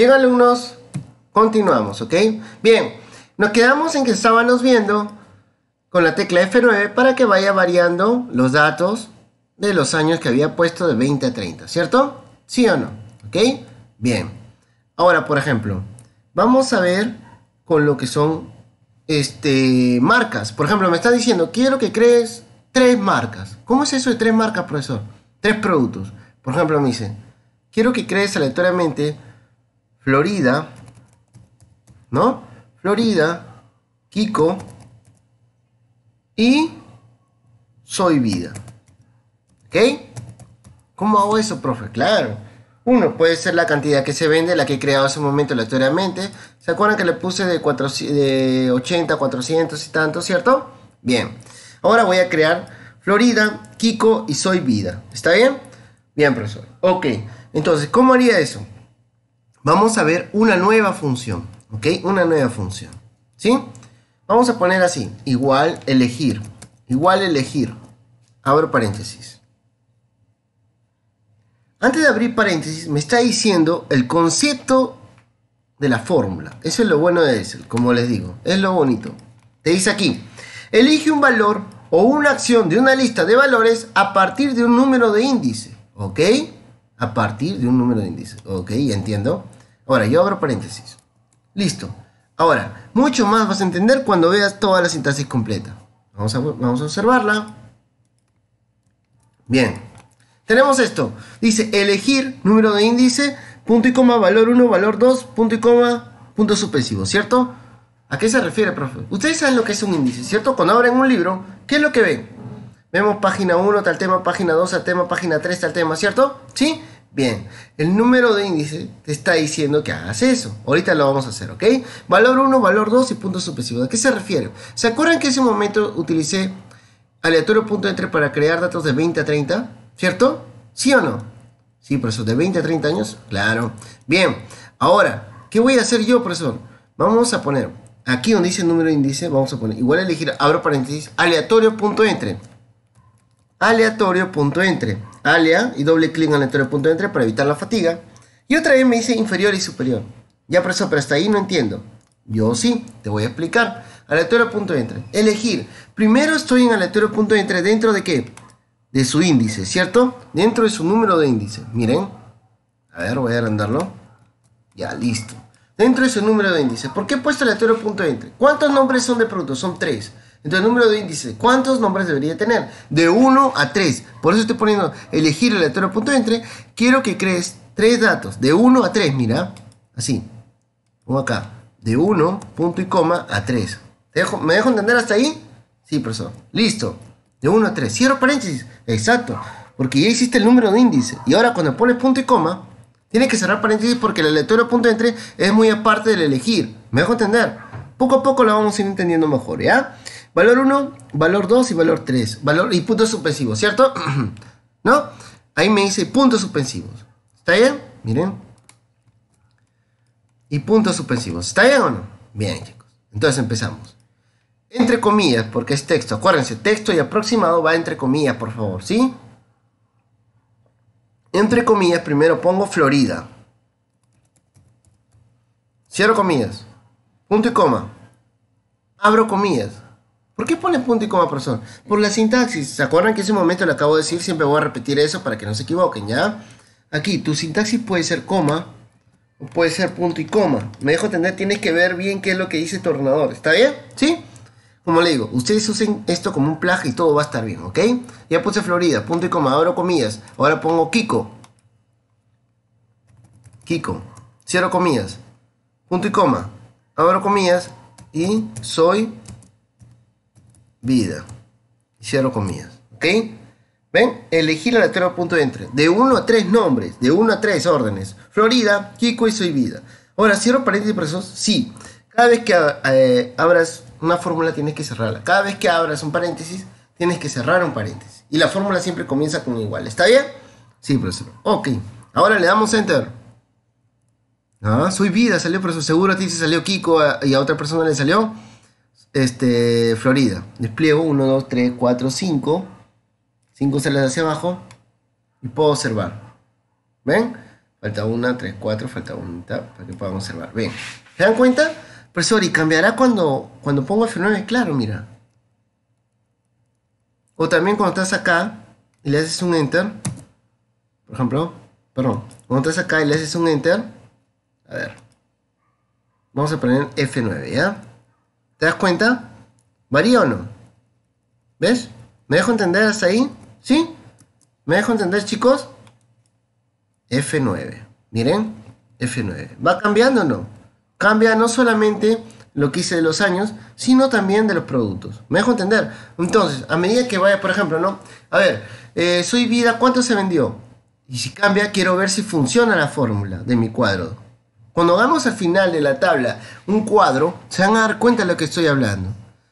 Bien, alumnos, continuamos, ¿ok? Bien, nos quedamos en que estábamos viendo con la tecla F9 para que vaya variando los datos de los años que había puesto de 20 a 30, ¿cierto? ¿Sí o no? ¿Ok? Bien. Ahora, por ejemplo, vamos a ver con lo que son este, marcas. Por ejemplo, me está diciendo, quiero que crees tres marcas. ¿Cómo es eso de tres marcas, profesor? Tres productos. Por ejemplo, me dice, quiero que crees aleatoriamente Florida, ¿no? Florida, Kiko y Soy Vida. ¿Ok? ¿Cómo hago eso, profe? Claro. Uno, puede ser la cantidad que se vende, la que he creado hace un momento aleatoriamente. ¿Se acuerdan que le puse de, 4, de 80, 400 y tanto, cierto? Bien. Ahora voy a crear Florida, Kiko y Soy Vida. ¿Está bien? Bien, profesor. Ok. Entonces, ¿cómo haría eso? vamos a ver una nueva función, ¿ok? Una nueva función, ¿sí? Vamos a poner así, igual elegir, igual elegir, abro paréntesis. Antes de abrir paréntesis, me está diciendo el concepto de la fórmula. Eso es lo bueno de eso, como les digo, es lo bonito. Te dice aquí, elige un valor o una acción de una lista de valores a partir de un número de índice, ¿ok? A partir de un número de índice, ¿ok? Entiendo. Ahora, yo abro paréntesis. Listo. Ahora, mucho más vas a entender cuando veas toda la sintaxis completa. Vamos a, vamos a observarla. Bien. Tenemos esto. Dice elegir número de índice, punto y coma, valor 1, valor 2, punto y coma, punto suspensivo, ¿cierto? ¿A qué se refiere, profe? Ustedes saben lo que es un índice, ¿cierto? Cuando abren un libro, ¿qué es lo que ven? Vemos página 1, tal tema, página 2, tal tema, página 3, tal tema, ¿cierto? ¿Sí? Bien, el número de índice te está diciendo que hagas eso. Ahorita lo vamos a hacer, ¿ok? Valor 1, valor 2 y punto supresivo ¿A qué se refiere? ¿Se acuerdan que ese momento utilicé aleatorio punto entre para crear datos de 20 a 30? ¿Cierto? ¿Sí o no? Sí, profesor, de 20 a 30 años, claro. Bien, ahora, ¿qué voy a hacer yo, profesor? Vamos a poner, aquí donde dice número de índice, vamos a poner, igual a elegir, abro paréntesis, aleatorio punto entre. Aleatorio punto entre alia y doble clic en Aleatorio punto de para evitar la fatiga. Y otra vez me dice inferior y superior. Ya, eso pero hasta ahí no entiendo. Yo sí, te voy a explicar. Aleatorio punto entre Elegir. Primero estoy en aleatorio punto entre ¿Dentro de qué? De su índice, ¿cierto? Dentro de su número de índice. Miren. A ver, voy a agrandarlo. Ya, listo. Dentro de su número de índice. ¿Por qué he puesto aleatorio punto entre ¿Cuántos nombres son de productos? Son tres. Entonces, número de índices, ¿cuántos nombres debería tener? De 1 a 3. Por eso estoy poniendo elegir punto entre. Quiero que crees 3 datos, de 1 a 3, mira. Así. Como acá. De 1, punto y coma, a 3. ¿Me dejo entender hasta ahí? Sí, profesor. Listo. De 1 a 3. Cierro paréntesis. Exacto. Porque ya existe el número de índice. Y ahora cuando pones punto y coma, tienes que cerrar paréntesis porque la lectura punto entre es muy aparte del elegir. ¿Me dejo entender? Poco a poco lo vamos a ir entendiendo mejor, ¿ya? Valor 1, valor 2 y valor 3. Valor y puntos suspensivos, ¿cierto? ¿No? Ahí me dice puntos suspensivos. ¿Está bien? Miren. Y puntos suspensivos. ¿Está bien o no? Bien, chicos. Entonces empezamos. Entre comillas, porque es texto. Acuérdense, texto y aproximado va entre comillas, por favor, ¿sí? Entre comillas, primero pongo Florida. Cierro comillas. Punto y coma. Abro comillas. ¿Por qué pones punto y coma profesor? Por la sintaxis. ¿Se acuerdan que ese momento le acabo de decir? Siempre voy a repetir eso para que no se equivoquen, ¿ya? Aquí, tu sintaxis puede ser coma o puede ser punto y coma. Me dejo entender, tienes que ver bien qué es lo que dice tu ordenador. ¿Está bien? ¿Sí? Como le digo, ustedes usen esto como un plagio y todo va a estar bien, ¿ok? Ya puse Florida, punto y coma, abro comillas. Ahora pongo Kiko. Kiko. Cierro comillas. Punto y coma. Abro comillas. Y soy vida. Y cierro comillas. ¿Ok? ¿Ven? Elegir la aleatorio punto de entre. De 1 a tres nombres, de uno a tres órdenes. Florida, Kiko y Soy Vida. Ahora, cierro paréntesis, sí. Cada vez que eh, abras una fórmula tienes que cerrarla. Cada vez que abras un paréntesis, tienes que cerrar un paréntesis. Y la fórmula siempre comienza con igual. ¿Está bien? Sí, profesor. Ok. Ahora le damos enter. Ah, soy vida, salió profesor. Seguro a ti se salió Kiko y a otra persona le salió este, Florida. Despliego 1, 2, 3, 4, 5. 5 celdas hacia abajo. Y puedo observar. ¿Ven? Falta 1, 3, 4, falta 1 para que puedan observar. ven, ¿Se dan cuenta? Profesor, ¿y cambiará cuando, cuando pongo F9? Claro, mira. O también cuando estás acá y le haces un enter. Por ejemplo, perdón. Cuando estás acá y le haces un enter. A ver. Vamos a poner F9, ¿ya? ¿Te das cuenta? ¿Varía o no? ¿Ves? ¿Me dejo entender hasta ahí? ¿Sí? ¿Me dejo entender, chicos? F9. Miren, F9. ¿Va cambiando o no? Cambia no solamente lo que hice de los años, sino también de los productos. ¿Me dejo entender? Entonces, a medida que vaya, por ejemplo, ¿no? A ver, eh, soy vida, ¿cuánto se vendió? Y si cambia, quiero ver si funciona la fórmula de mi cuadro. Cuando hagamos al final de la tabla un cuadro, se van a dar cuenta de lo que estoy hablando.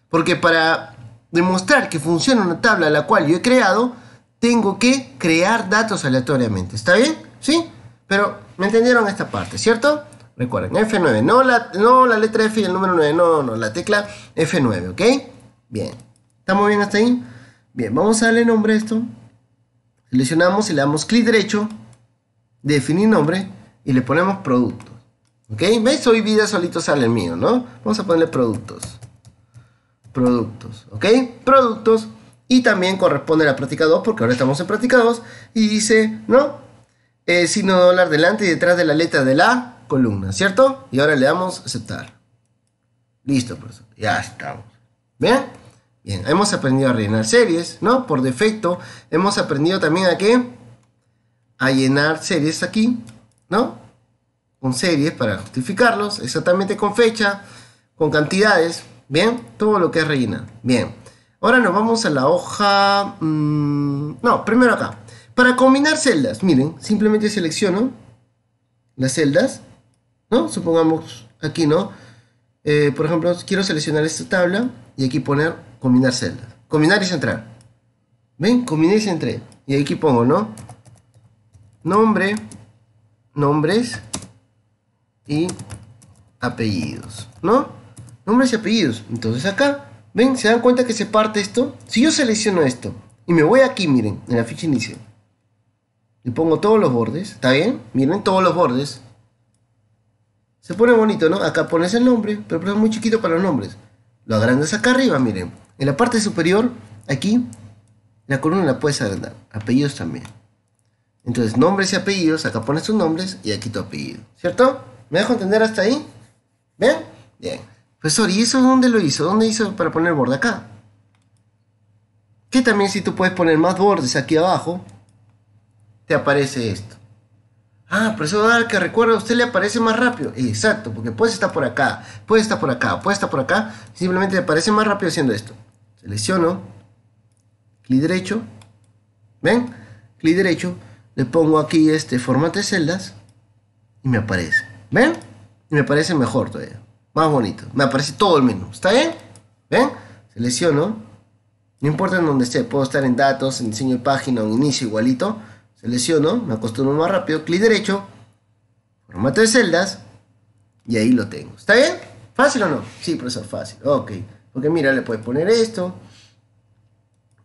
Porque para demostrar que funciona una tabla la cual yo he creado, tengo que crear datos aleatoriamente. ¿Está bien? ¿Sí? Pero me entendieron esta parte, ¿cierto? Recuerden, F9, no la, no la letra F y el número 9, no, no, la tecla F9, ¿ok? Bien. ¿Estamos bien hasta ahí? Bien, vamos a darle nombre a esto. Seleccionamos y le damos clic derecho, definir nombre y le ponemos producto. ¿Ok? ¿Ves? Hoy vida solito sale el mío, ¿no? Vamos a ponerle productos. Productos, ¿ok? Productos. Y también corresponde a la práctica 2, porque ahora estamos en práctica 2. Y dice, ¿no? Sino eh, signo dólar delante y detrás de la letra de la columna, ¿cierto? Y ahora le damos aceptar. Listo, profesor. Ya estamos. ¿Bien? Bien, hemos aprendido a rellenar series, ¿no? Por defecto, hemos aprendido también a qué? A llenar series aquí, ¿no? con series para justificarlos, exactamente con fecha, con cantidades, bien, todo lo que es rellenar, bien. Ahora nos vamos a la hoja, mm, no, primero acá. Para combinar celdas, miren, simplemente selecciono las celdas, ¿no? Supongamos aquí, ¿no? Eh, por ejemplo, quiero seleccionar esta tabla y aquí poner combinar celdas. Combinar y centrar. ¿Ven? Combinar y centrar Y aquí pongo, ¿no? Nombre, nombres, y apellidos, ¿no? Nombres y apellidos. Entonces acá, ¿ven? ¿Se dan cuenta que se parte esto? Si yo selecciono esto y me voy aquí, miren, en la ficha inicial, y pongo todos los bordes, ¿está bien? Miren todos los bordes. Se pone bonito, ¿no? Acá pones el nombre, pero es muy chiquito para los nombres. Lo agrandas acá arriba, miren. En la parte superior, aquí, la columna la puedes agrandar. Apellidos también. Entonces, nombres y apellidos, acá pones tus nombres y aquí tu apellido, ¿cierto? ¿Me dejo entender hasta ahí? ¿Ven? Bien. Profesor, pues ¿y eso dónde lo hizo? ¿Dónde hizo para poner borde? Acá. Que también si tú puedes poner más bordes aquí abajo, te aparece esto. Ah, profesor que recuerda, usted le aparece más rápido. Exacto, porque puede estar por acá, puede estar por acá, puede estar por acá. Simplemente le aparece más rápido haciendo esto. Selecciono, clic derecho, ¿ven? Clic derecho, le pongo aquí este formato de celdas y me aparece. ¿Ven? Y me parece mejor todavía. Más bonito. Me aparece todo el menú. ¿Está bien? ¿Ven? Selecciono. No importa en dónde esté. Puedo estar en datos, en diseño de página, en inicio igualito. Selecciono. Me acostumbro más rápido. Clic derecho. Formato de celdas. Y ahí lo tengo. ¿Está bien? ¿Fácil o no? Sí, es fácil. Ok. Porque mira, le puedes poner esto.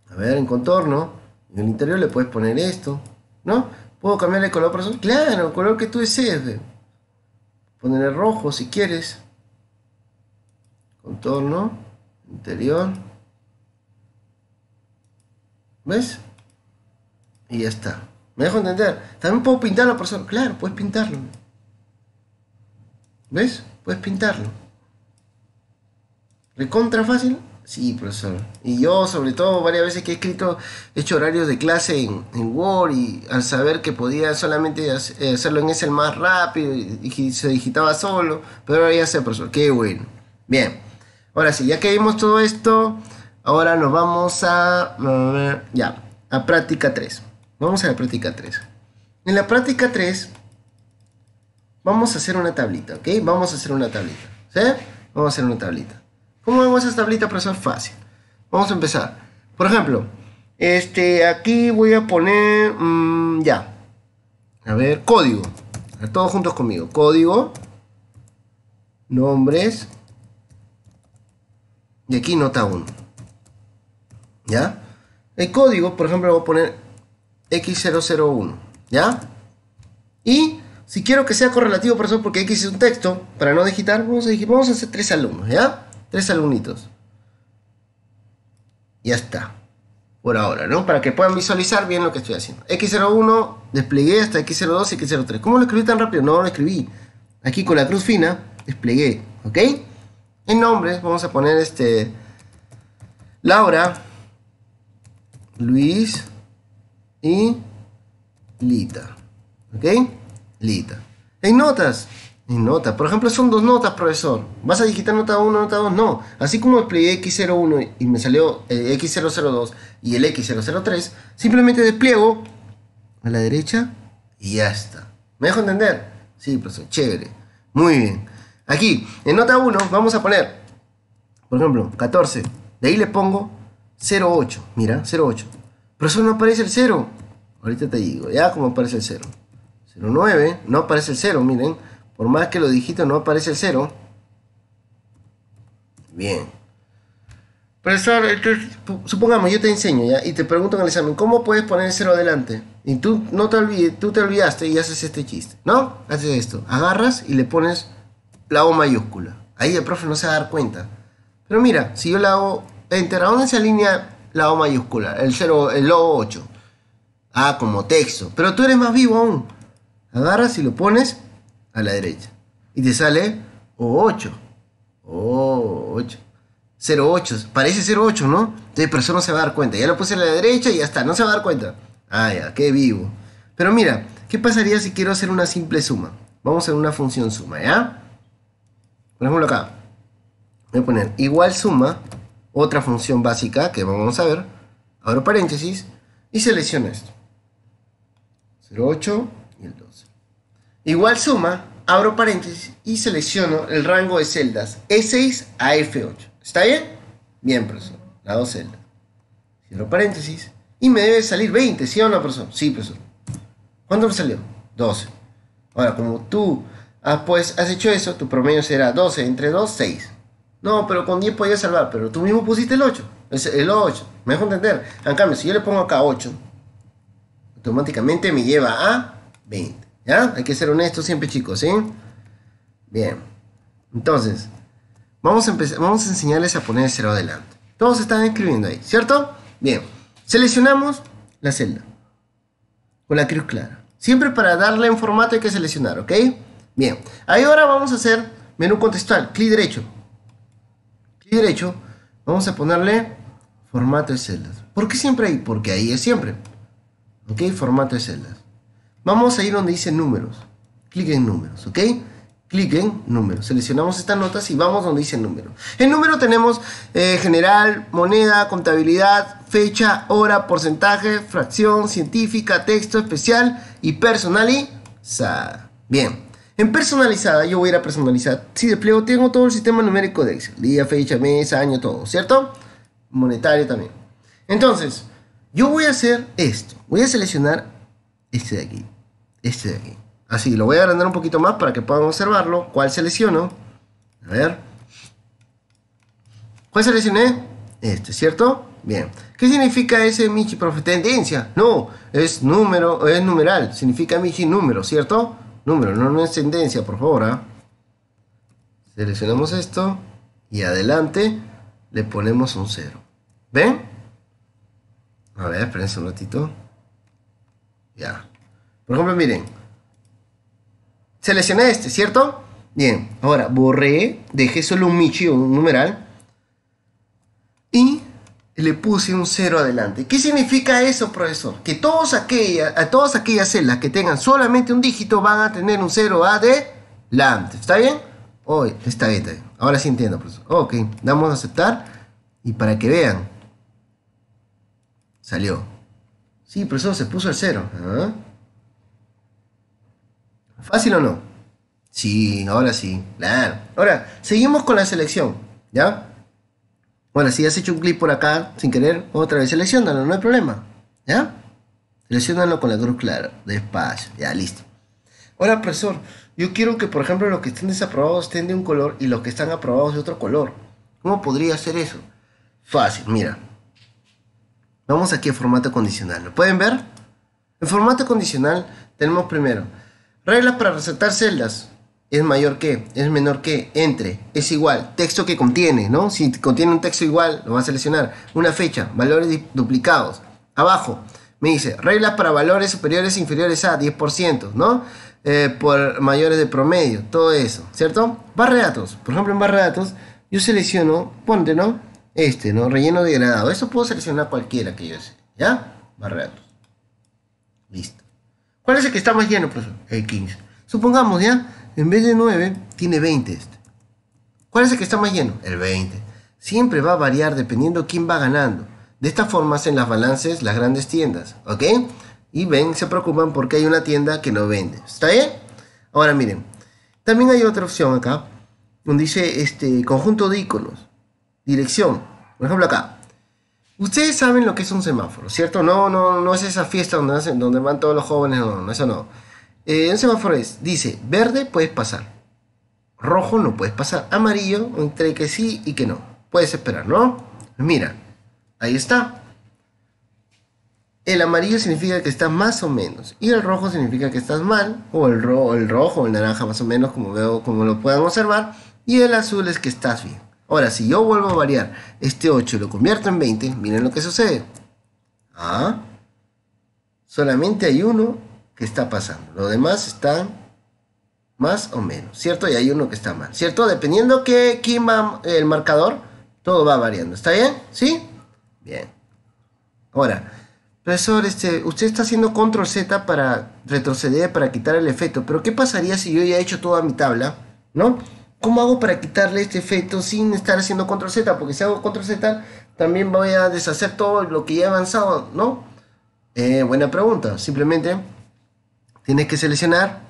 A ver, en contorno. En el interior le puedes poner esto. ¿No? ¿Puedo cambiar el color, profesor? Claro, el color que tú desees ponerle rojo si quieres. Contorno, interior. ¿Ves? Y ya está. Me dejo entender. También puedo pintarlo, por Claro, puedes pintarlo. ¿Ves? Puedes pintarlo. Recontra fácil. Sí, profesor. Y yo, sobre todo, varias veces que he escrito, he hecho horarios de clase en, en Word y al saber que podía solamente eh, hacerlo en ese el más rápido y, y, se digitaba solo, pero ahora ya sé, profesor. Qué bueno. Bien. Ahora sí, ya que vimos todo esto, ahora nos vamos a... Ya, a práctica 3. Vamos a la práctica 3. En la práctica 3 vamos a hacer una tablita, ¿ok? Vamos a hacer una tablita, ¿sí? Vamos a hacer una tablita. ¿Cómo hago esta tablita para ser fácil? Vamos a empezar. Por ejemplo, este, aquí voy a poner, mm, ya, a ver, código. todos juntos conmigo. Código, nombres, y aquí nota 1. ¿Ya? El código, por ejemplo, voy a poner X001. ¿Ya? Y si quiero que sea correlativo, por eso, porque X es un texto, para no digitar, vamos a, vamos a hacer tres alumnos, ¿ya? Tres alumnitos. Ya está. Por ahora, ¿no? Para que puedan visualizar bien lo que estoy haciendo. X01 desplegué hasta X02 y X03. ¿Cómo lo escribí tan rápido? No lo escribí. Aquí con la cruz fina desplegué, ¿ok? En nombres vamos a poner este Laura, Luis y Lita, ¿ok? Lita. En notas y nota, por ejemplo, son dos notas, profesor. ¿Vas a digitar nota 1, nota 2? No. Así como despliegué X01 y me salió el X002 y el X003, simplemente despliego a la derecha y ya está. ¿Me dejo entender? Sí, profesor, chévere. Muy bien. Aquí, en nota 1, vamos a poner, por ejemplo, 14. De ahí le pongo 08. Mira, 08. Pero eso no aparece el 0. Ahorita te digo, ya como aparece el 0. 09, no aparece el 0, miren. Por más que lo dijiste no aparece el cero. Bien. Profesor, supongamos, yo te enseño ya y te pregunto en el examen, ¿cómo puedes poner el cero adelante? Y tú no te olvides, tú te olvidaste y haces este chiste, ¿no? Haces esto, agarras y le pones la O mayúscula. Ahí el profe no se va a dar cuenta. Pero mira, si yo la hago enter, ¿a dónde se alinea la O mayúscula? El cero, el O 8. Ah, como texto. Pero tú eres más vivo aún. Agarras y lo pones a la derecha. Y te sale 8. Oh, 8. 08. Parece 08, ¿no? Entonces, pero eso no se va a dar cuenta. Ya lo puse a la derecha y ya está. No se va a dar cuenta. Ah, ya, qué vivo. Pero mira, ¿qué pasaría si quiero hacer una simple suma? Vamos a hacer una función suma, ¿ya? Por ejemplo, acá. Voy a poner igual suma, otra función básica que vamos a ver. Abro paréntesis. Y selecciono esto. 08 Igual suma, abro paréntesis y selecciono el rango de celdas E6 a F8. ¿Está bien? Bien, profesor. La dos celdas. Cierro paréntesis. Y me debe salir 20, ¿sí o no, profesor? Sí, profesor. ¿Cuánto me salió? 12. Ahora, como tú has, ah, pues, has hecho eso, tu promedio será 12 entre 2, 6. No, pero con 10 podía salvar, pero tú mismo pusiste el 8. El 8, me dejo entender. En cambio, si yo le pongo acá 8, automáticamente me lleva a 20. Hay que ser honestos siempre, chicos, ¿sí? Bien. Entonces, vamos a, empezar, vamos a enseñarles a poner cero adelante. Todos están escribiendo ahí, ¿cierto? Bien. Seleccionamos la celda con la cruz clara. Siempre para darle en formato hay que seleccionar, ¿ok? Bien. Ahí ahora vamos a hacer menú contextual, clic derecho. Clic derecho. Vamos a ponerle formato de celdas. ¿Por qué siempre ahí? Porque ahí es siempre. ¿Ok? Formato de celdas. Vamos a ir donde dice números. Clic en números, ¿ok? Clic en números. Seleccionamos estas notas y vamos donde dice número. En número tenemos eh, general, moneda, contabilidad, fecha, hora, porcentaje, fracción, científica, texto, especial y personalizada. Bien. En personalizada, yo voy a ir a personalizar. Si despliego, tengo todo el sistema numérico de Excel. Día, fecha, mes, año, todo, ¿cierto? Monetario también. Entonces, yo voy a hacer esto. Voy a seleccionar este de aquí este de aquí. Así, lo voy a agrandar un poquito más para que puedan observarlo. ¿Cuál selecciono? A ver. ¿Cuál seleccioné? Este, ¿cierto? Bien. ¿Qué significa ese Michi Profe? Tendencia. No, es número, es numeral. Significa Michi número, ¿cierto? Número, no, es tendencia, por favor. ¿ah? Seleccionamos esto y adelante le ponemos un cero ¿Ven? A ver, espérense un ratito. Ya. Por ejemplo, miren. Seleccioné este, ¿cierto? Bien, ahora borré, dejé solo un Michi un numeral y le puse un cero adelante. ¿Qué significa eso, profesor? Que todos aquellas, a todas aquellas celdas que tengan solamente un dígito van a tener un cero adelante. ¿Está bien? hoy está bien, está bien. Ahora sí entiendo, profesor. Ok, damos a aceptar y para que vean, salió. Sí, profesor, se puso el cero. ¿Ah? ¿Fácil o no? Sí, ahora sí, claro. Ahora, seguimos con la selección, ¿ya? Bueno, si has hecho un clic por acá sin querer, otra vez seleccionalo, no hay problema, ¿ya? Seleccionalo con la cruz clara, despacio, ya, listo. Ahora, profesor, yo quiero que, por ejemplo, los que estén desaprobados estén de un color y los que están aprobados de otro color. ¿Cómo podría hacer eso? Fácil, mira. Vamos aquí a formato condicional. ¿Lo pueden ver? En formato condicional tenemos primero Reglas para resaltar celdas. Es mayor que, es menor que, entre, es igual, texto que contiene, ¿no? Si contiene un texto igual, lo va a seleccionar. Una fecha, valores duplicados. Abajo, me dice, reglas para valores superiores e inferiores a 10%, ¿no? Eh, por mayores de promedio, todo eso, ¿cierto? Barra datos, por ejemplo, en barra datos, yo selecciono, ponte, ¿no? Este, ¿no? Relleno degradado. Eso puedo seleccionar cualquiera que yo sé, ¿ya? Barra datos. Listo. ¿Cuál es el que está más lleno, profesor? El 15. Supongamos, ¿ya? En vez de 9, tiene 20 este. ¿Cuál es el que está más lleno? El 20. Siempre va a variar dependiendo quién va ganando. De esta forma hacen las balances las grandes tiendas, ¿ok? Y ven, se preocupan porque hay una tienda que no vende. ¿Está bien? Ahora miren, también hay otra opción acá, donde dice este conjunto de iconos, dirección. Por ejemplo acá, Ustedes saben lo que es un semáforo, ¿cierto? No, no, no es esa fiesta donde, donde van todos los jóvenes, no, no, eso no. Eh, un semáforo es, dice, verde puedes pasar, rojo no puedes pasar, amarillo entre que sí y que no. Puedes esperar, ¿no? Mira, ahí está. El amarillo significa que estás más o menos. Y el rojo significa que estás mal. O el, el rojo o el naranja más o menos, como, veo, como lo puedan observar. Y el azul es que estás bien. Ahora, si yo vuelvo a variar este 8 y lo convierto en 20, miren lo que sucede. Ah, solamente hay uno que está pasando. lo demás están más o menos, ¿cierto? Y hay uno que está mal, ¿cierto? Dependiendo que quién el marcador, todo va variando. ¿Está bien? ¿Sí? Bien. Ahora, profesor, este, usted está haciendo control Z para retroceder, para quitar el efecto, pero ¿qué pasaría si yo ya he hecho toda mi tabla, ¿no? ¿cómo hago para quitarle este efecto sin estar haciendo control Z? Porque si hago control Z, también voy a deshacer todo lo que ya he avanzado, ¿no? Eh, buena pregunta. Simplemente tienes que seleccionar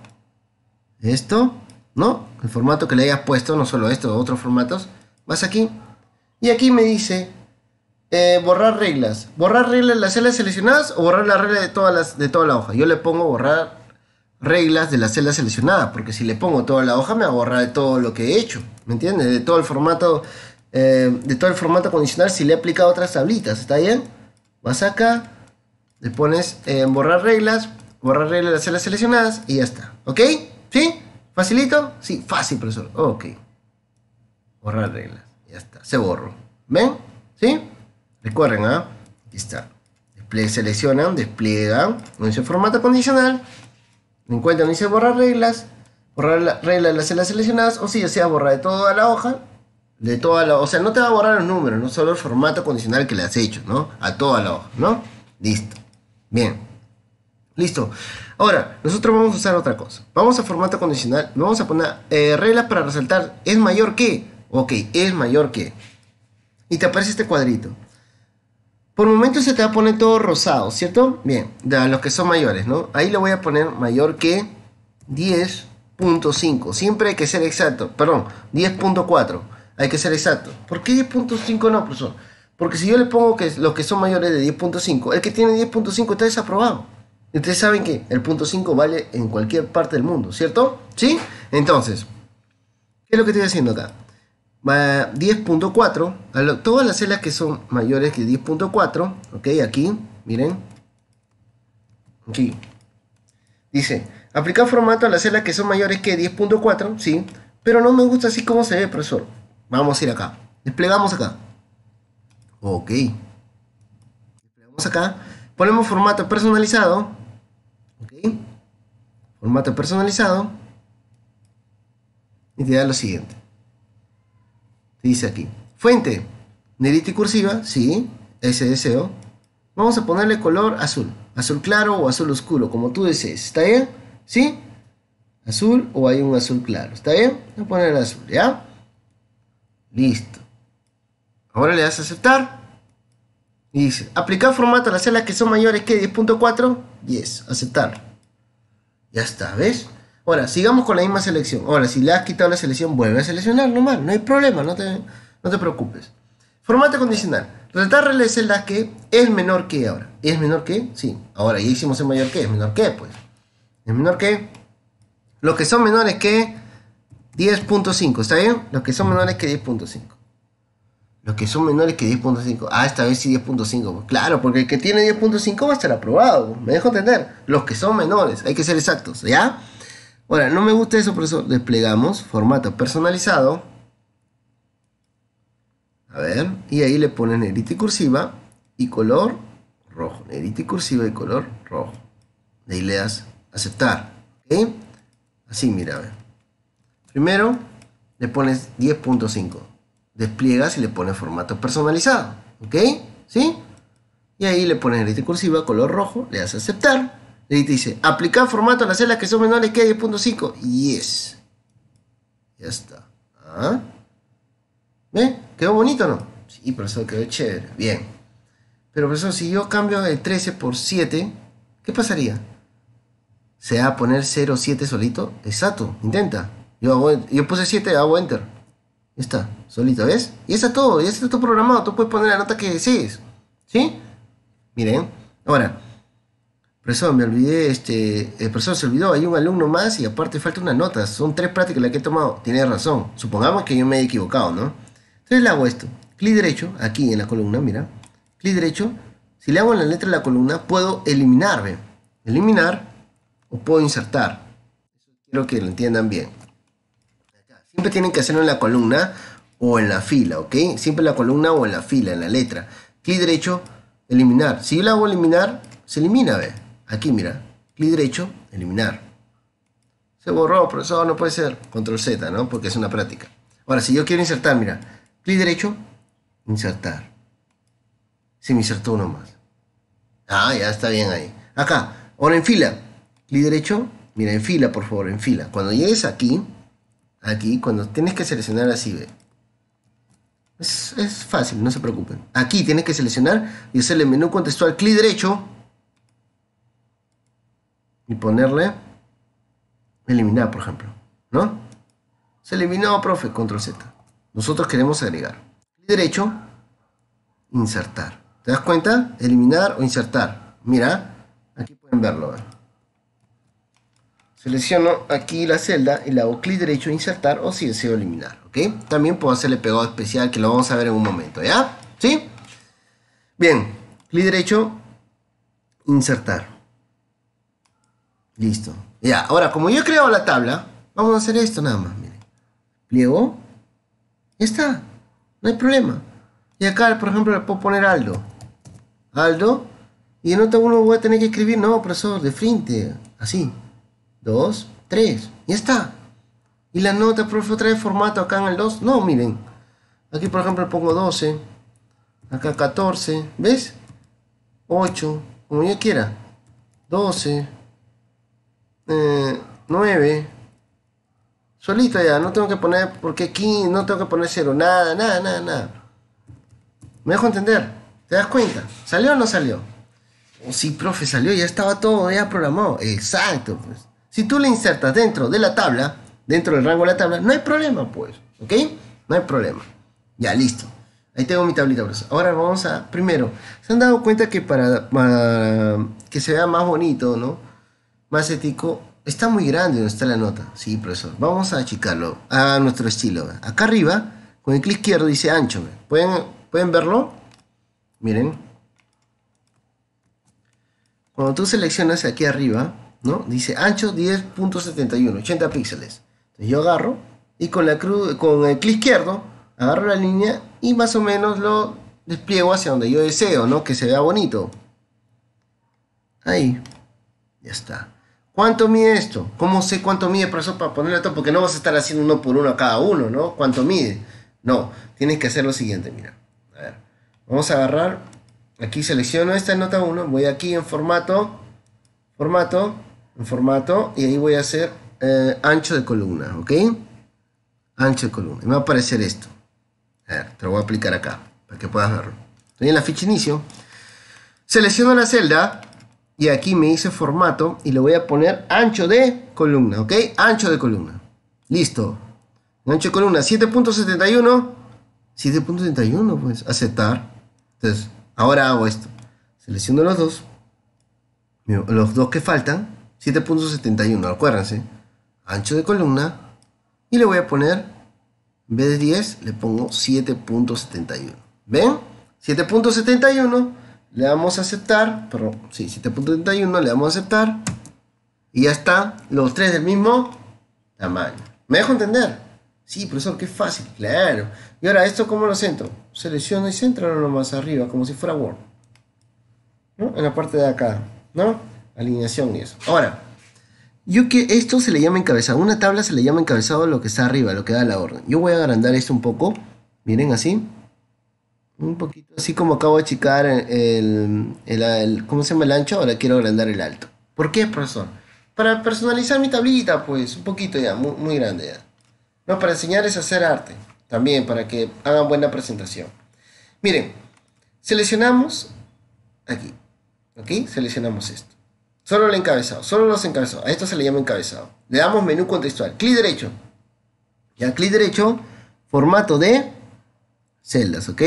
esto, ¿no? El formato que le hayas puesto, no solo esto, otros formatos. Vas aquí y aquí me dice eh, borrar reglas. Borrar reglas las celdas seleccionadas o borrar las reglas de, todas de toda la hoja. Yo le pongo borrar reglas de la celda seleccionada, porque si le pongo toda la hoja me va a borrar de todo lo que he hecho, ¿me entiendes? De todo el formato, eh, de todo el formato condicional si le he aplicado otras tablitas, ¿está bien? Vas acá, le pones eh, borrar reglas, borrar reglas de las celdas seleccionadas y ya está, ¿ok? ¿Sí? ¿Facilito? Sí, fácil, profesor, ok. Borrar reglas, ya está, se borró, ¿ven? ¿Sí? Recuerden, ¿ah? Aquí está. Seleccionan, despliegan, no dice formato condicional, encuentro dice borrar reglas, borrar la, reglas de las seleccionadas, o si o sea, borrar de toda la hoja, de toda la, o sea, no te va a borrar los números, no solo el formato condicional que le has hecho, ¿no? A toda la hoja, ¿no? Listo. Bien. Listo. Ahora, nosotros vamos a usar otra cosa. Vamos a formato condicional, vamos a poner eh, reglas para resaltar, ¿es mayor que? Ok, es mayor que. Y te aparece este cuadrito. Por momento se te va a poner todo rosado, ¿cierto? Bien, de los que son mayores, ¿no? Ahí le voy a poner mayor que 10.5. Siempre hay que ser exacto. Perdón, 10.4. Hay que ser exacto. ¿Por qué 10.5 no, profesor? Porque si yo le pongo que los que son mayores de 10.5, el que tiene 10.5 está desaprobado. Ustedes saben que el punto 5 vale en cualquier parte del mundo, ¿cierto? ¿Sí? Entonces, ¿qué es lo que estoy haciendo acá? 10.4, todas las celdas que son mayores que 10.4, ok, aquí, miren, aquí, dice, aplicar formato a las celdas que son mayores que 10.4, sí, pero no me gusta así como se ve, profesor, vamos a ir acá, desplegamos acá, ok, desplegamos acá, ponemos formato personalizado, ok, formato personalizado, y te da lo siguiente. Dice aquí. Fuente. Negrita y cursiva, sí. Ese deseo. Vamos a ponerle color azul. Azul claro o azul oscuro, como tú desees. ¿Está bien? ¿Sí? Azul o hay un azul claro. ¿Está bien? Voy a poner azul, ¿ya? Listo. Ahora le das a aceptar. Y dice, aplicar formato a las celdas que son mayores que 10.4. 10. Aceptar. Ya está, ¿ves? Ahora, sigamos con la misma selección. Ahora, si le has quitado la selección, vuelve a seleccionar nomás. No hay problema, no te, no te preocupes. Formato condicional. Tratar real es las que es menor que ahora. ¿Es menor que? Sí. Ahora ya hicimos el mayor que. ¿Es menor que? Pues. ¿Es menor que? Los que son menores que 10.5. ¿Está bien? Los que son menores que 10.5. Los que son menores que 10.5. Ah, esta vez sí 10.5. Claro, porque el que tiene 10.5 va a estar aprobado. Me dejo entender. Los que son menores. Hay que ser exactos. ¿Ya? Ahora, no me gusta eso, por eso desplegamos formato personalizado. A ver, y ahí le pones negrita y cursiva y color rojo. Negrita y cursiva y color rojo. De ahí le das aceptar. ¿ok? Así, mira, Primero le pones 10.5. Despliegas y le pones formato personalizado. ¿Ok? ¿Sí? Y ahí le pones negrita y cursiva, color rojo, le das aceptar. Y te dice, aplicar formato a las celdas que son menores que 10.5. es Ya está. ¿Ah? ¿Ve? ¿Quedó bonito o no? Sí, profesor, quedó chévere. Bien. Pero profesor, si yo cambio el 13 por 7, ¿qué pasaría? ¿Se va a poner 0,7 solito? Exacto, intenta. Yo, hago, yo puse 7, hago enter. Ya está, solito, ¿ves? Y está todo, ya está todo programado. Tú puedes poner la nota que desees. ¿Sí? Miren, ahora... Profesor, me olvidé, este, el profesor se olvidó, hay un alumno más y aparte falta una nota, son tres prácticas las que he tomado, tiene razón, supongamos que yo me he equivocado, ¿no? Entonces le hago esto, clic derecho, aquí en la columna, mira, clic derecho, si le hago en la letra de la columna, puedo eliminar, ve, eliminar o puedo insertar, quiero que lo entiendan bien. Siempre tienen que hacerlo en la columna o en la fila, ¿ok? Siempre en la columna o en la fila, en la letra. Clic derecho, eliminar. Si yo le hago eliminar, se elimina, ve. Aquí, mira, clic derecho, eliminar. Se borró, profesor, no puede ser. Control Z, ¿no? Porque es una práctica. Ahora, si yo quiero insertar, mira, clic derecho, insertar. Se me insertó uno más. Ah, ya está bien ahí. Acá, ahora en fila. Clic derecho, mira, en fila, por favor, en fila. Cuando llegues aquí, aquí, cuando tienes que seleccionar así, ve. Es, fácil, no se preocupen. Aquí tienes que seleccionar y hacerle el menú contextual clic derecho, y ponerle eliminar, por ejemplo, ¿no? Se eliminó, profe, control Z. Nosotros queremos agregar. Clic derecho, insertar. ¿Te das cuenta? Eliminar o insertar. Mira, aquí pueden verlo. Selecciono aquí la celda y le hago clic derecho, insertar o si deseo eliminar, ¿ok? También puedo hacerle pegado especial que lo vamos a ver en un momento, ¿ya? ¿Sí? Bien, clic derecho, insertar. Listo. Ya, ahora, como yo he creado la tabla, vamos a hacer esto nada más. Miren. Pliego. Ya está. No hay problema. Y acá, por ejemplo, le puedo poner Aldo. Aldo. Y en nota uno voy a tener que escribir, no, profesor, de frente. Así. Dos, tres. Ya está. Y la nota, profesor, trae formato acá en el 2. No, miren. Aquí, por ejemplo, pongo 12. Acá 14. ¿Ves? 8. Como yo quiera. 12. 9. Eh, Solito ya, no tengo que poner porque aquí, no tengo que poner 0, nada, nada, nada, nada. Me dejo entender, ¿te das cuenta? ¿Salió o no salió? o oh, sí, profe, salió, ya estaba todo ya programado. Exacto, pues. Si tú le insertas dentro de la tabla, dentro del rango de la tabla, no hay problema, pues, ¿ok? No hay problema. Ya, listo. Ahí tengo mi tablita, pues. Ahora vamos a, primero, ¿se han dado cuenta que para que se vea más bonito, ¿no? más ético, está muy grande donde está la nota. Sí, profesor. Vamos a achicarlo a nuestro estilo. Acá arriba, con el clic izquierdo dice ancho. ¿Pueden, ¿Pueden verlo? Miren. Cuando tú seleccionas aquí arriba, ¿no? Dice ancho 10.71, 80 píxeles. Entonces yo agarro y con, la con el clic izquierdo agarro la línea y más o menos lo despliego hacia donde yo deseo, ¿no? Que se vea bonito. Ahí. Ya está. ¿Cuánto mide esto? ¿Cómo sé cuánto mide, eso para ponerle esto? Porque no vas a estar haciendo uno por uno a cada uno, ¿no? ¿Cuánto mide? No, tienes que hacer lo siguiente, mira. A ver, vamos a agarrar, aquí selecciono esta nota 1, voy aquí en formato, formato, en formato, y ahí voy a hacer eh, ancho de columna, ¿ok? Ancho de columna. Y me va a aparecer esto. A ver, te lo voy a aplicar acá, para que puedas verlo. Estoy en la ficha inicio. Selecciono la celda y aquí me hice formato y le voy a poner ancho de columna, ¿ok? Ancho de columna. Listo. Ancho de columna, 7.71. 7.71, pues, aceptar. Entonces, ahora hago esto. Selecciono los dos. Los dos que faltan. 7.71, acuérdense. Ancho de columna. Y le voy a poner, en vez de 10, le pongo 7.71. ¿Ven? 7.71 le damos a aceptar, pero sí, 7.31, le damos a aceptar y ya está, los tres del mismo tamaño. ¿Me dejo entender? Sí, profesor, qué fácil, claro. Y ahora, ¿esto cómo lo centro? Selecciono y centro lo más arriba, como si fuera Word. ¿No? En la parte de acá, ¿no? Alineación y eso. Ahora, yo que esto se le llama encabezado. Una tabla se le llama encabezado lo que está arriba, lo que da la orden. Yo voy a agrandar esto un poco. Miren así. Un poquito, así como acabo de achicar el, ¿cómo se llama el ancho? Ahora quiero agrandar el alto. ¿Por qué, profesor? Para personalizar mi tablita, pues, un poquito ya, muy, grande ya. No, para enseñarles a hacer arte, también, para que hagan buena presentación. Miren, seleccionamos aquí, ¿ok? Seleccionamos esto. Solo el encabezado, solo los encabezados. A esto se le llama encabezado. Le damos menú contextual, clic derecho. Ya, clic derecho, formato de celdas, ¿ok?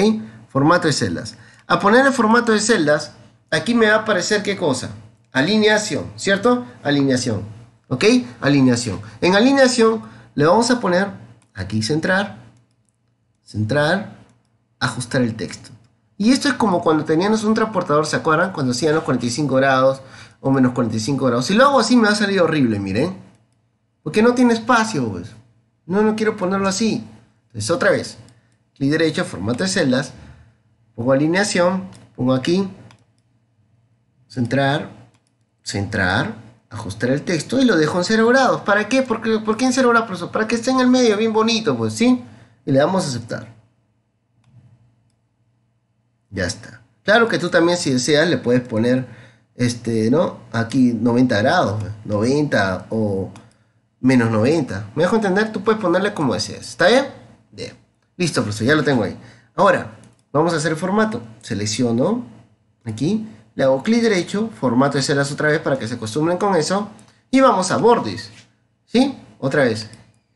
Formato de celdas. A poner el formato de celdas, aquí me va a aparecer qué cosa. Alineación, ¿cierto? Alineación. ¿Ok? Alineación. En alineación le vamos a poner aquí centrar, centrar, ajustar el texto. Y esto es como cuando teníamos un transportador, ¿se acuerdan? Cuando hacían los 45 grados o menos 45 grados. Si lo hago así me va a salir horrible, miren. Porque no tiene espacio, pues. No, no quiero ponerlo así. Entonces otra vez, clic derecho, formato de celdas, Pongo alineación, pongo aquí, centrar, centrar, ajustar el texto y lo dejo en 0 grados. ¿Para qué? ¿Por qué, por en 0 grados, profesor? Para que esté en el medio, bien bonito, pues, ¿sí? Y le damos a aceptar. Ya está. Claro que tú también, si deseas, le puedes poner, este, ¿no? Aquí 90 grados, 90 o menos 90. Me dejo entender, tú puedes ponerle como deseas. ¿Está bien? Bien. Listo, profesor, ya lo tengo ahí. Ahora, Vamos a hacer formato. Selecciono aquí, le hago clic derecho, formato de celdas otra vez para que se acostumbren con eso. Y vamos a bordes. ¿Sí? Otra vez.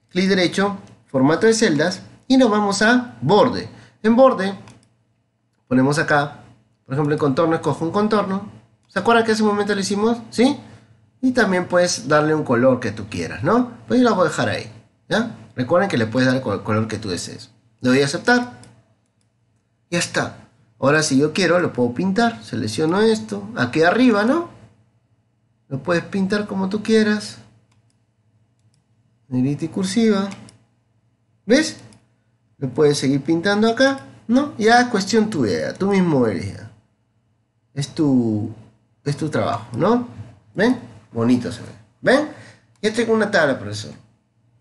Clic derecho, formato de celdas y nos vamos a borde. En borde ponemos acá, por ejemplo, el contorno, escojo un contorno. ¿Se acuerdan que hace un momento lo hicimos? ¿Sí? Y también puedes darle un color que tú quieras, ¿no? Pues yo lo voy a dejar ahí. ¿Ya? Recuerden que le puedes dar el color que tú desees. Le doy a aceptar. Ya está. Ahora si yo quiero lo puedo pintar. Selecciono esto. Aquí arriba, ¿no? Lo puedes pintar como tú quieras. Negrita y cursiva. ¿Ves? Lo puedes seguir pintando acá. No, ya es cuestión tuya, tú mismo eres Es tu, es tu trabajo, ¿no? ¿Ven? Bonito se ve. ¿Ven? Ya tengo una tabla, profesor.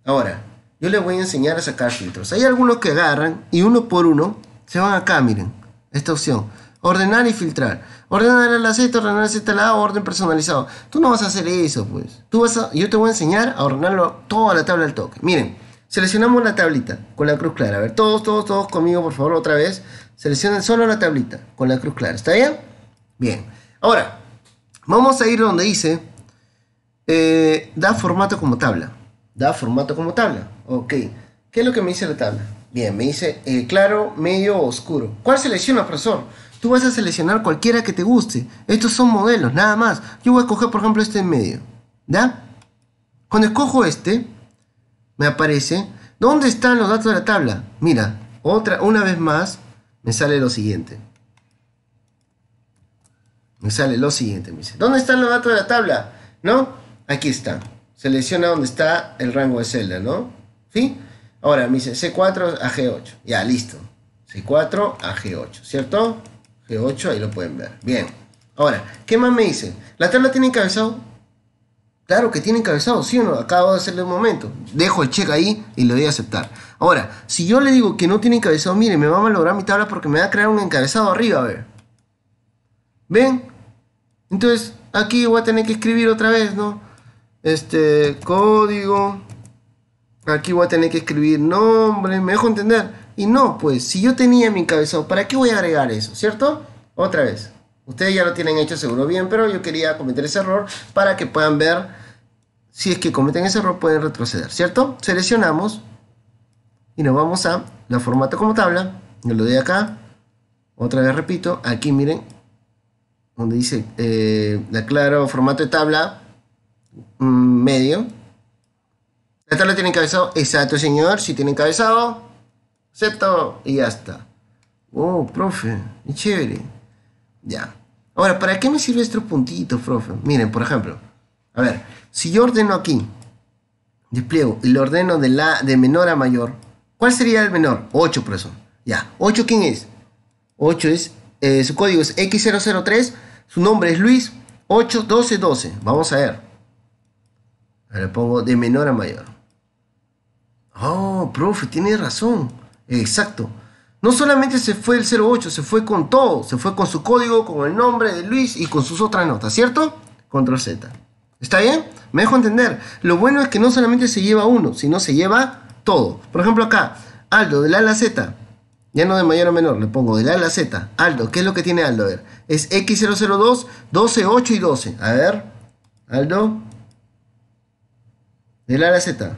Ahora, yo les voy a enseñar a sacar filtros. Hay algunos que agarran y uno por uno se van acá, miren, esta opción. Ordenar y filtrar. Ordenar el aceite ordenar el aceite al lado orden personalizado. Tú no vas a hacer eso, pues. Tú vas yo te voy a enseñar a ordenarlo toda la tabla al toque. Miren, seleccionamos la tablita con la cruz clara. A ver, todos, todos, todos conmigo, por favor, otra vez. Seleccionen solo la tablita con la cruz clara. ¿Está bien? Bien. Ahora, vamos a ir donde dice, eh, da formato como tabla. Da formato como tabla. Ok. ¿Qué es lo que me dice la tabla? Bien, me dice eh, claro, medio oscuro. ¿Cuál selecciona, profesor? Tú vas a seleccionar cualquiera que te guste. Estos son modelos, nada más. Yo voy a escoger, por ejemplo, este en medio. ¿Ya? Cuando escojo este, me aparece. ¿Dónde están los datos de la tabla? Mira, otra, una vez más, me sale lo siguiente. Me sale lo siguiente, me dice. ¿Dónde están los datos de la tabla? ¿No? Aquí está. Selecciona dónde está el rango de celda, ¿no? ¿Sí? Ahora me dice C4 a G8. Ya, listo. C4 a G8, ¿cierto? G8, ahí lo pueden ver. Bien. Ahora, ¿qué más me dice? ¿La tabla tiene encabezado? Claro que tiene encabezado, ¿sí o no? Acabo de hacerle un momento. Dejo el check ahí y le doy a aceptar. Ahora, si yo le digo que no tiene encabezado, mire, me va a malograr mi tabla porque me va a crear un encabezado arriba, a ver. ¿Ven? Entonces, aquí voy a tener que escribir otra vez, ¿no? Este código aquí voy a tener que escribir nombre, me dejo entender. Y no, pues, si yo tenía mi encabezado, ¿para qué voy a agregar eso? ¿Cierto? Otra vez. Ustedes ya lo tienen hecho seguro bien, pero yo quería cometer ese error para que puedan ver. Si es que cometen ese error, pueden retroceder, ¿cierto? Seleccionamos y nos vamos a la formato como tabla. Yo lo doy acá. Otra vez repito, aquí miren, donde dice, eh, aclaro formato de tabla mm, medio la lo tiene encabezado. Exacto, señor. Si tiene encabezado, acepto y ya está. Oh, profe, es chévere. Ya. Ahora, ¿para qué me sirve estos puntitos, profe? Miren, por ejemplo. A ver, si yo ordeno aquí, despliego y lo ordeno de, la, de menor a mayor, ¿cuál sería el menor? 8, profesor. Ya. ¿8 quién es? 8 es, eh, su código es X003, su nombre es Luis, 8, 12, 12. Vamos a ver. le pongo de menor a mayor. Oh, profe, tiene razón. Exacto. No solamente se fue el 08, se fue con todo. Se fue con su código, con el nombre de Luis y con sus otras notas, ¿cierto? Control Z. ¿Está bien? Me dejo entender. Lo bueno es que no solamente se lleva uno, sino se lleva todo. Por ejemplo, acá, Aldo, del A la Z. Ya no de mayor o menor, le pongo del A la Z. Aldo, ¿qué es lo que tiene Aldo? A ver, es X002, 12, 8 y 12. A ver, Aldo. Del A la Z.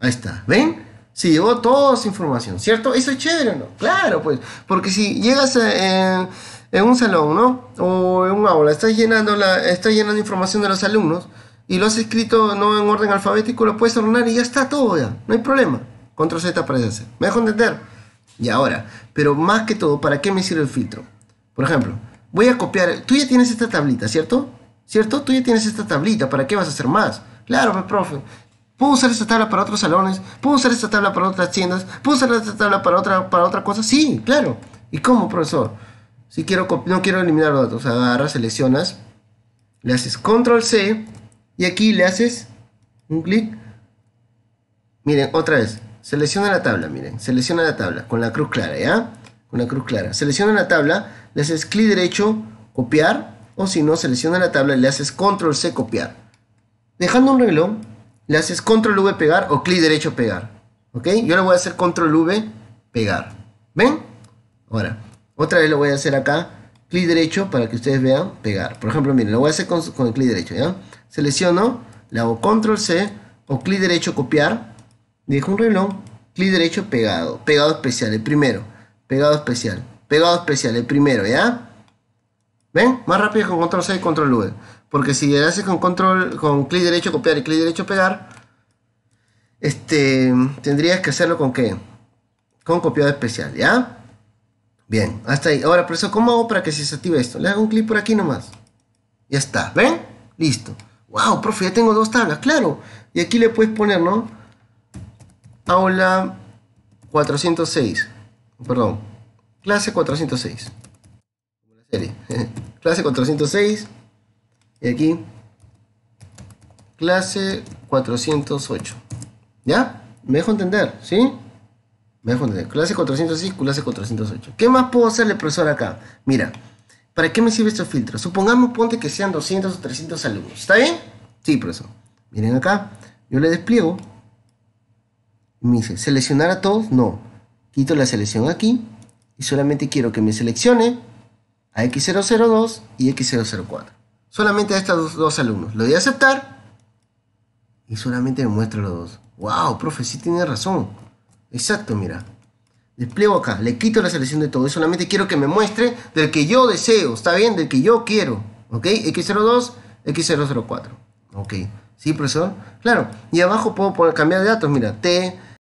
Ahí está, ¿ven? Se llevó toda esa información, ¿cierto? Eso es chévere, ¿no? Claro, pues, porque si llegas eh, en, un salón, ¿no? O en un aula, estás llenando, la, estás llenando información de los alumnos y lo has escrito no en orden alfabético, lo puedes ordenar y ya está todo, ya, no hay problema. Control Z aparece. Me dejo entender. Y ahora, pero más que todo, ¿para qué me sirve el filtro? Por ejemplo, voy a copiar, tú ya tienes esta tablita, ¿cierto? ¿Cierto? Tú ya tienes esta tablita, ¿para qué vas a hacer más? Claro, pues, profe, Puedo usar esta tabla para otros salones, puedo usar esta tabla para otras tiendas, puedo usar esta tabla para otra, para otra cosa. Sí, claro. ¿Y cómo, profesor? Si quiero, no quiero eliminar los datos, agarras, seleccionas, le haces control C y aquí le haces un clic. Miren, otra vez, selecciona la tabla, miren, selecciona la tabla con la cruz clara, ¿ya? Con la cruz clara. Selecciona la tabla, le haces clic derecho, copiar, o si no, selecciona la tabla y le haces control C, copiar. Dejando un reloj le haces control V pegar o clic derecho pegar. ¿Ok? Yo le voy a hacer control V pegar. ¿Ven? Ahora, otra vez lo voy a hacer acá. Clic derecho para que ustedes vean pegar. Por ejemplo, miren, lo voy a hacer con, el clic derecho. ¿ya? Selecciono, le hago control C o clic derecho copiar. Dejo un reloj, clic derecho pegado. Pegado especial, el primero. Pegado especial. Pegado especial, el primero, ¿ya? ¿Ven? Más rápido con control C y control V. Porque si le haces con control, con clic derecho copiar y clic derecho pegar, este, tendrías que hacerlo con qué? Con copiado especial, ¿ya? Bien, hasta ahí. Ahora, profesor, ¿cómo hago para que se active esto? Le hago un clic por aquí nomás. Ya está, ¿ven? Listo. Wow, profe, ya tengo dos tablas, claro. Y aquí le puedes poner, ¿no? Aula 406. Perdón. Clase 406. clase 406. Y aquí, clase 408. ¿Ya? ¿Me dejo entender? ¿Sí? Me dejo entender. Clase 406, clase 408. ¿Qué más puedo hacerle, profesor, acá? Mira, ¿para qué me sirve este filtro? Supongamos, ponte que sean 200 o 300 alumnos. ¿Está bien? Sí, profesor. Miren acá. Yo le despliego. Me dice, ¿seleccionar a todos? No. Quito la selección aquí. Y solamente quiero que me seleccione a X002 y X004 solamente a estos dos, alumnos. Lo doy a aceptar y solamente me muestra los dos. ¡Wow, profe! Sí tiene razón. Exacto, mira. Despliego acá, le quito la selección de todo y solamente quiero que me muestre del que yo deseo, ¿está bien? Del que yo quiero. ¿Ok? X02, X004. ¿Ok? ¿Sí, profesor? Claro. Y abajo puedo poner, cambiar de datos, mira, T,